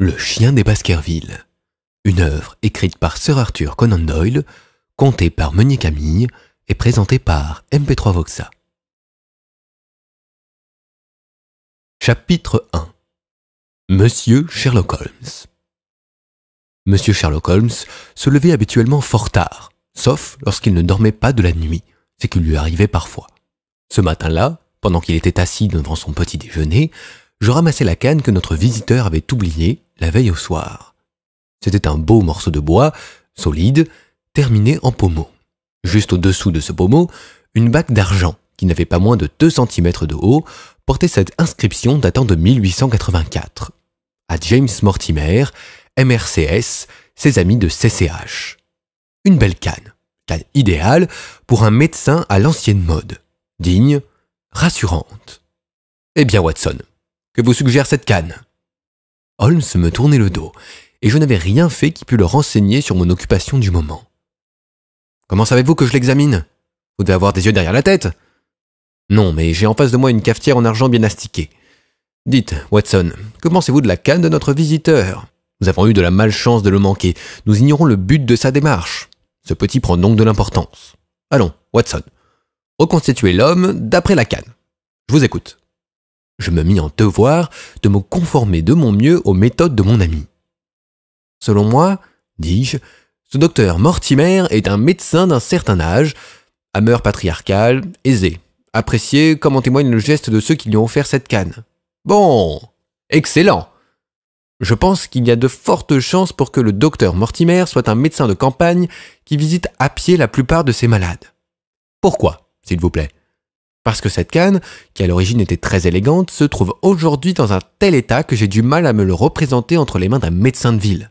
Le chien des Baskerville. Une œuvre écrite par Sir Arthur Conan Doyle, contée par Meunier Camille et présentée par MP3 Voxa. Chapitre 1 Monsieur Sherlock Holmes. Monsieur Sherlock Holmes se levait habituellement fort tard, sauf lorsqu'il ne dormait pas de la nuit, ce qui lui arrivait parfois. Ce matin-là, pendant qu'il était assis devant son petit déjeuner, je ramassais la canne que notre visiteur avait oubliée la veille au soir. C'était un beau morceau de bois, solide, terminé en pommeau. Juste au-dessous de ce pommeau, une bague d'argent, qui n'avait pas moins de 2 cm de haut, portait cette inscription datant de 1884. À James Mortimer, MRCS, ses amis de CCH. Une belle canne, canne idéale pour un médecin à l'ancienne mode, digne, rassurante. Eh bien Watson, que vous suggère cette canne Holmes me tournait le dos, et je n'avais rien fait qui pût le renseigner sur mon occupation du moment. Comment savez-vous que je l'examine Vous devez avoir des yeux derrière la tête Non, mais j'ai en face de moi une cafetière en argent bien astiquée. Dites, Watson, que pensez-vous de la canne de notre visiteur Nous avons eu de la malchance de le manquer. Nous ignorons le but de sa démarche. Ce petit prend donc de l'importance. Allons, Watson. Reconstituez l'homme d'après la canne. Je vous écoute. Je me mis en devoir de me conformer de mon mieux aux méthodes de mon ami. Selon moi, dis-je, ce docteur Mortimer est un médecin d'un certain âge, à mœurs patriarcales, aisé, apprécié comme en témoigne le geste de ceux qui lui ont offert cette canne. Bon, excellent. Je pense qu'il y a de fortes chances pour que le docteur Mortimer soit un médecin de campagne qui visite à pied la plupart de ses malades. Pourquoi, s'il vous plaît parce que cette canne, qui à l'origine était très élégante, se trouve aujourd'hui dans un tel état que j'ai du mal à me le représenter entre les mains d'un médecin de ville.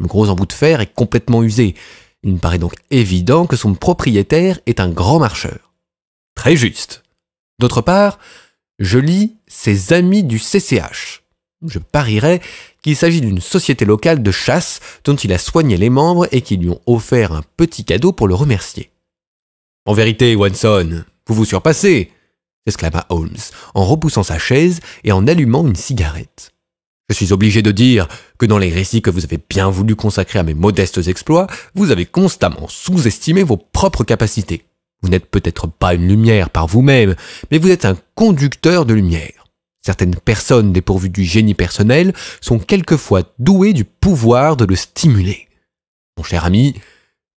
Le gros embout de fer est complètement usé. Il me paraît donc évident que son propriétaire est un grand marcheur. Très juste. D'autre part, je lis ses amis du CCH. Je parierais qu'il s'agit d'une société locale de chasse dont il a soigné les membres et qui lui ont offert un petit cadeau pour le remercier. En vérité, Watson, vous vous surpassez s'exclama Holmes, en repoussant sa chaise et en allumant une cigarette. Je suis obligé de dire que dans les récits que vous avez bien voulu consacrer à mes modestes exploits, vous avez constamment sous-estimé vos propres capacités. Vous n'êtes peut-être pas une lumière par vous-même, mais vous êtes un conducteur de lumière. Certaines personnes dépourvues du génie personnel sont quelquefois douées du pouvoir de le stimuler. Mon cher ami,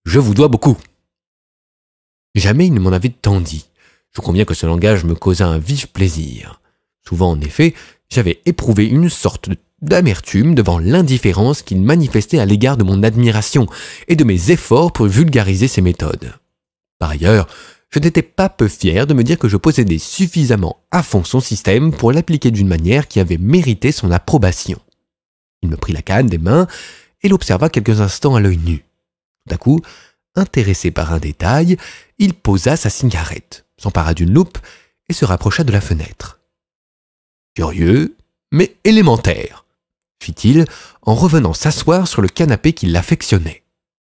je vous dois beaucoup. Jamais il ne m'en avait tant dit. Je conviens que ce langage me causa un vif plaisir. Souvent, en effet, j'avais éprouvé une sorte d'amertume devant l'indifférence qu'il manifestait à l'égard de mon admiration et de mes efforts pour vulgariser ses méthodes. Par ailleurs, je n'étais pas peu fier de me dire que je possédais suffisamment à fond son système pour l'appliquer d'une manière qui avait mérité son approbation. Il me prit la canne des mains et l'observa quelques instants à l'œil nu. D'un coup, intéressé par un détail, il posa sa cigarette s'empara d'une loupe et se rapprocha de la fenêtre. Curieux, mais élémentaire, fit-il en revenant s'asseoir sur le canapé qui l'affectionnait.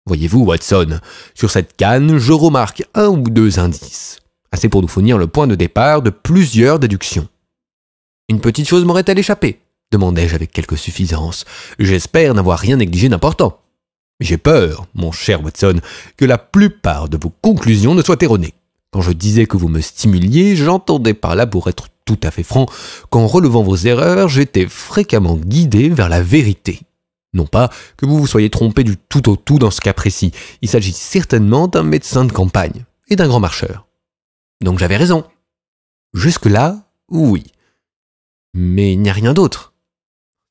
Voyez-vous, Watson, sur cette canne, je remarque un ou deux indices, assez pour nous fournir le point de départ de plusieurs déductions. Une petite chose m'aurait-elle échappé demandai-je avec quelque suffisance. J'espère n'avoir rien négligé d'important. J'ai peur, mon cher Watson, que la plupart de vos conclusions ne soient erronées. Quand je disais que vous me stimuliez, j'entendais par là, pour être tout à fait franc, qu'en relevant vos erreurs, j'étais fréquemment guidé vers la vérité. Non pas que vous vous soyez trompé du tout au tout dans ce cas précis, il s'agit certainement d'un médecin de campagne et d'un grand marcheur. Donc j'avais raison. Jusque-là, oui. Mais il n'y a rien d'autre.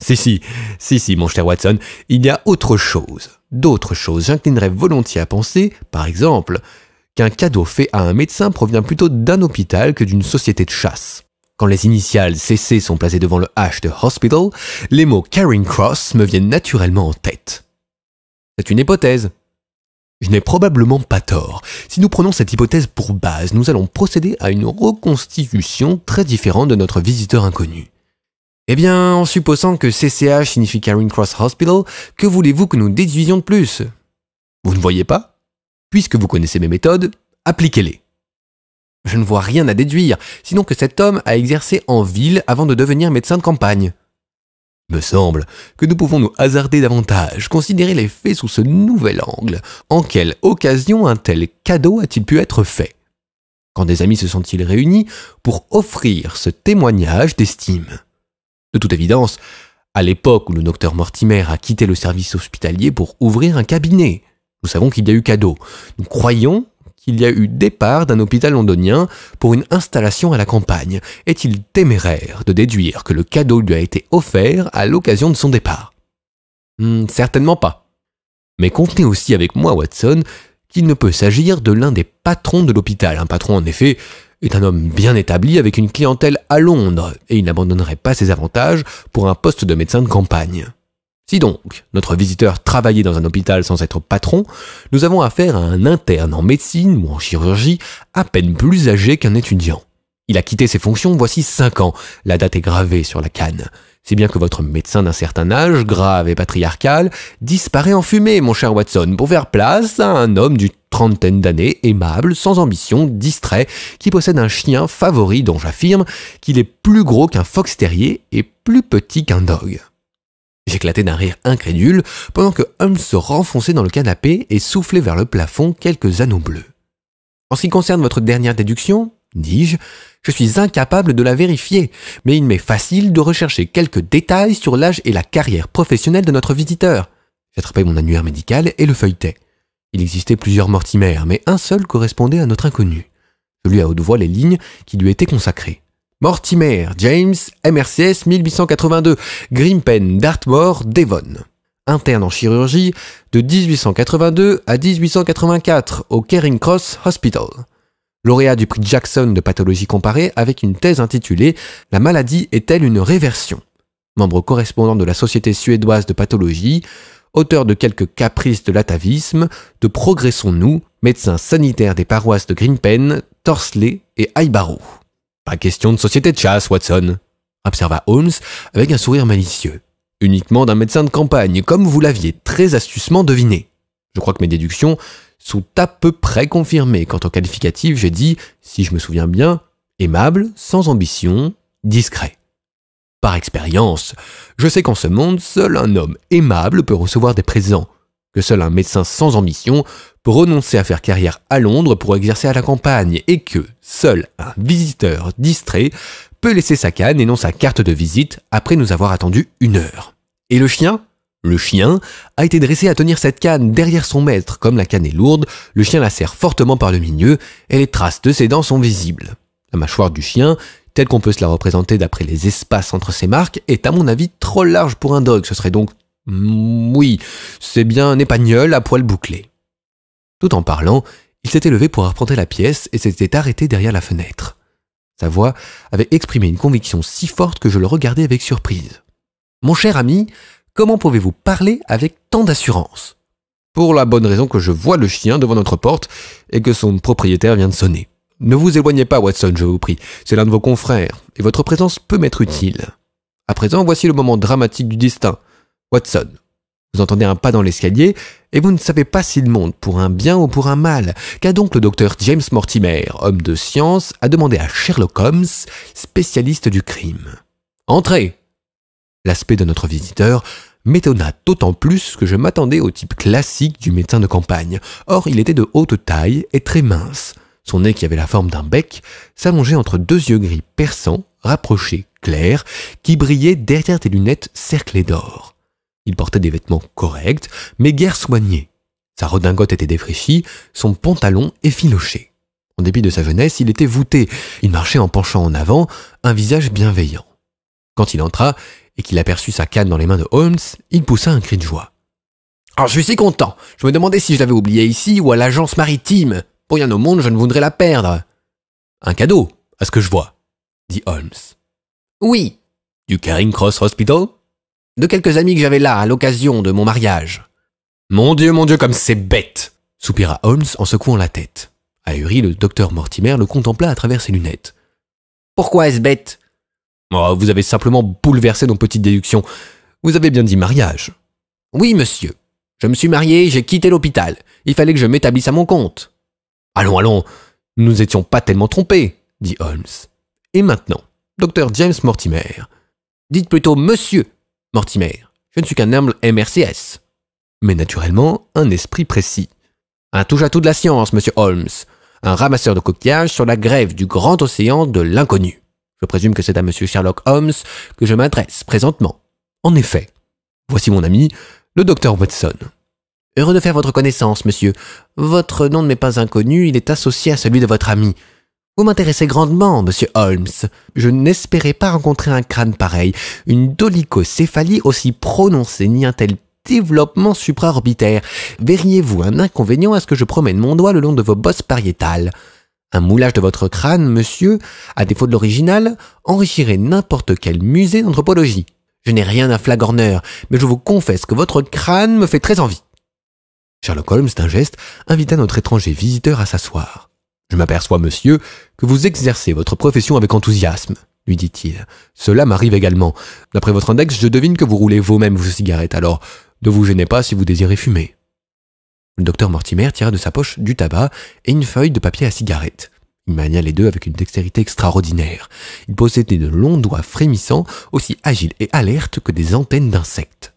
Si, si, si, si, mon cher Watson, il y a autre chose, d'autres choses. J'inclinerais volontiers à penser, par exemple, qu'un cadeau fait à un médecin provient plutôt d'un hôpital que d'une société de chasse. Quand les initiales CC sont placées devant le H de hospital, les mots Caring Cross me viennent naturellement en tête. C'est une hypothèse. Je n'ai probablement pas tort. Si nous prenons cette hypothèse pour base, nous allons procéder à une reconstitution très différente de notre visiteur inconnu. Eh bien, en supposant que CCH signifie Caring Cross Hospital, que voulez-vous que nous déduisions de plus Vous ne voyez pas Puisque vous connaissez mes méthodes, appliquez-les. Je ne vois rien à déduire, sinon que cet homme a exercé en ville avant de devenir médecin de campagne. me semble que nous pouvons nous hasarder davantage, considérer les faits sous ce nouvel angle. En quelle occasion un tel cadeau a-t-il pu être fait Quand des amis se sont-ils réunis pour offrir ce témoignage d'estime De toute évidence, à l'époque où le docteur Mortimer a quitté le service hospitalier pour ouvrir un cabinet. Nous savons qu'il y a eu cadeau. Nous croyons qu'il y a eu départ d'un hôpital londonien pour une installation à la campagne. Est-il téméraire de déduire que le cadeau lui a été offert à l'occasion de son départ hmm, Certainement pas. Mais contenez aussi avec moi, Watson, qu'il ne peut s'agir de l'un des patrons de l'hôpital. Un patron, en effet, est un homme bien établi avec une clientèle à Londres, et il n'abandonnerait pas ses avantages pour un poste de médecin de campagne. Si donc notre visiteur travaillait dans un hôpital sans être patron, nous avons affaire à un interne en médecine ou en chirurgie à peine plus âgé qu'un étudiant. Il a quitté ses fonctions voici 5 ans, la date est gravée sur la canne. C'est bien que votre médecin d'un certain âge, grave et patriarcal, disparaît en fumée, mon cher Watson, pour faire place à un homme d'une trentaine d'années, aimable, sans ambition, distrait, qui possède un chien favori dont j'affirme qu'il est plus gros qu'un fox terrier et plus petit qu'un dog. J'éclatais d'un rire incrédule pendant que Holmes se renfonçait dans le canapé et soufflait vers le plafond quelques anneaux bleus. En ce qui concerne votre dernière déduction, dis-je, je suis incapable de la vérifier, mais il m'est facile de rechercher quelques détails sur l'âge et la carrière professionnelle de notre visiteur. J'attrapai mon annuaire médical et le feuilletais. Il existait plusieurs mortimères, mais un seul correspondait à notre inconnu. Je lui à haute voix les lignes qui lui étaient consacrées. Mortimer, James, MRCS 1882, Grimpen, Dartmoor, Devon. Interne en chirurgie de 1882 à 1884 au Caring Cross Hospital. Lauréat du prix Jackson de pathologie comparée avec une thèse intitulée La maladie est-elle une réversion Membre correspondant de la Société suédoise de pathologie, auteur de quelques caprices de l'atavisme, de Progressons-nous, médecin sanitaire des paroisses de Grimpen, Torsley et Aibarrow. Pas question de société de chasse, Watson, observa Holmes avec un sourire malicieux. Uniquement d'un médecin de campagne, comme vous l'aviez très astucement deviné. Je crois que mes déductions sont à peu près confirmées. Quant aux qualificatif, j'ai dit, si je me souviens bien, aimable, sans ambition, discret. Par expérience, je sais qu'en ce monde, seul un homme aimable peut recevoir des présents que seul un médecin sans ambition peut renoncer à faire carrière à Londres pour exercer à la campagne et que seul un visiteur distrait peut laisser sa canne et non sa carte de visite après nous avoir attendu une heure. Et le chien le chien a été dressé à tenir cette canne derrière son maître. Comme la canne est lourde, le chien la serre fortement par le milieu et les traces de ses dents sont visibles. La mâchoire du chien, telle qu'on peut se la représenter d'après les espaces entre ses marques, est à mon avis trop large pour un dog. Ce serait donc oui, c'est bien un épagnol à poil bouclé. Tout en parlant, il s'était levé pour arpenter la pièce et s'était arrêté derrière la fenêtre. Sa voix avait exprimé une conviction si forte que je le regardais avec surprise. Mon cher ami, comment pouvez-vous parler avec tant d'assurance Pour la bonne raison que je vois le chien devant notre porte et que son propriétaire vient de sonner. Ne vous éloignez pas, Watson, je vous prie. C'est l'un de vos confrères, et votre présence peut m'être utile. À présent, voici le moment dramatique du destin. Watson, vous entendez un pas dans l'escalier et vous ne savez pas s'il monte pour un bien ou pour un mal. Qu'a donc le docteur James Mortimer, homme de science, à demander à Sherlock Holmes, spécialiste du crime Entrez L'aspect de notre visiteur m'étonna d'autant plus que je m'attendais au type classique du médecin de campagne. Or, il était de haute taille et très mince. Son nez qui avait la forme d'un bec s'allongeait entre deux yeux gris perçants, rapprochés, clairs, qui brillaient derrière des lunettes cerclées d'or. Il portait des vêtements corrects, mais guère soignés. Sa redingote était défraîchie, son pantalon effiloché. En dépit de sa jeunesse, il était voûté. Il marchait en penchant en avant, un visage bienveillant. Quand il entra et qu'il aperçut sa canne dans les mains de Holmes, il poussa un cri de joie. Ah, je suis si content. Je me demandais si je l'avais oubliée ici ou à l'agence maritime. Pour rien au monde, je ne voudrais la perdre. Un cadeau, à ce que je vois, dit Holmes. Oui. Du Caring Cross Hospital de quelques amis que j'avais là à l'occasion de mon mariage. Mon Dieu, mon Dieu, comme c'est bête soupira Holmes en secouant la tête. Ahuri, le docteur Mortimer le contempla à travers ses lunettes. Pourquoi est-ce bête oh, Vous avez simplement bouleversé nos petites déductions. Vous avez bien dit mariage. Oui, monsieur. Je me suis marié, j'ai quitté l'hôpital. Il fallait que je m'établisse à mon compte. Allons, allons, nous n'étions pas tellement trompés, dit Holmes. Et maintenant, docteur James Mortimer. Dites plutôt monsieur, Mortimer, je ne suis qu'un humble MRCS. Mais naturellement, un esprit précis. Un touche-à-tout de la science, monsieur Holmes. Un ramasseur de coquillages sur la grève du grand océan de l'inconnu. Je présume que c'est à monsieur Sherlock Holmes que je m'adresse présentement. En effet, voici mon ami, le docteur Watson. Heureux de faire votre connaissance, monsieur. Votre nom ne m'est pas inconnu, il est associé à celui de votre ami. Vous m'intéressez grandement, monsieur Holmes. Je n'espérais pas rencontrer un crâne pareil, une dolicocéphalie aussi prononcée, ni un tel développement supraorbitaire. Verriez-vous un inconvénient à ce que je promène mon doigt le long de vos bosses pariétales Un moulage de votre crâne, monsieur, à défaut de l'original, enrichirait n'importe quel musée d'anthropologie. Je n'ai rien à flagorneur, mais je vous confesse que votre crâne me fait très envie. Sherlock Holmes, d'un geste, invita notre étranger visiteur à s'asseoir. Je m'aperçois, monsieur, que vous exercez votre profession avec enthousiasme, lui dit-il. Cela m'arrive également. D'après votre index, je devine que vous roulez vous-même vos cigarettes, alors ne vous gênez pas si vous désirez fumer. Le docteur Mortimer tira de sa poche du tabac et une feuille de papier à cigarette. Il mania les deux avec une dextérité extraordinaire. Il possédait de longs doigts frémissants, aussi agiles et alertes que des antennes d'insectes.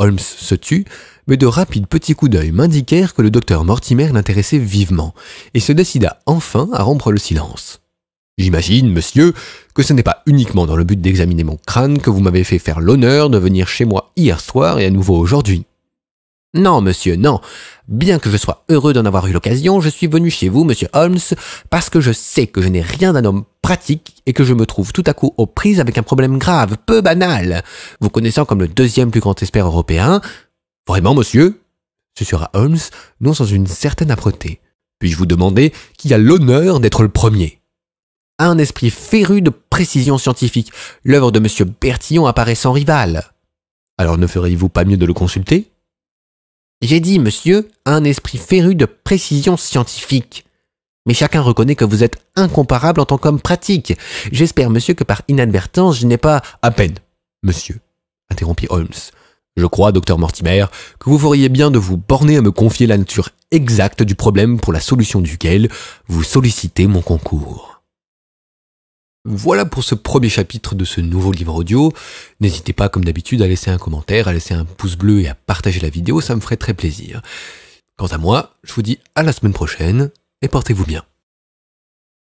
Holmes se tut, mais de rapides petits coups d'œil m'indiquèrent que le docteur Mortimer l'intéressait vivement, et se décida enfin à rompre le silence. J'imagine, monsieur, que ce n'est pas uniquement dans le but d'examiner mon crâne que vous m'avez fait faire l'honneur de venir chez moi hier soir et à nouveau aujourd'hui. Non, monsieur, non. Bien que je sois heureux d'en avoir eu l'occasion, je suis venu chez vous, monsieur Holmes, parce que je sais que je n'ai rien d'un homme pratique et que je me trouve tout à coup aux prises avec un problème grave, peu banal. Vous connaissant comme le deuxième plus grand expert européen. Vraiment, monsieur? Ce sera Holmes, non sans une certaine âpreté. Puis-je vous demander qui a l'honneur d'être le premier? un esprit féru de précision scientifique, l'œuvre de monsieur Bertillon apparaît sans rival. Alors ne feriez-vous pas mieux de le consulter j'ai dit, monsieur, un esprit féru de précision scientifique. Mais chacun reconnaît que vous êtes incomparable en tant qu'homme pratique. J'espère, monsieur, que par inadvertance, je n'ai pas... À peine, monsieur, interrompit Holmes. Je crois, docteur Mortimer, que vous feriez bien de vous borner à me confier la nature exacte du problème pour la solution duquel vous sollicitez mon concours. Voilà pour ce premier chapitre de ce nouveau livre audio. N'hésitez pas, comme d'habitude, à laisser un commentaire, à laisser un pouce bleu et à partager la vidéo, ça me ferait très plaisir. Quant à moi, je vous dis à la semaine prochaine et portez-vous bien.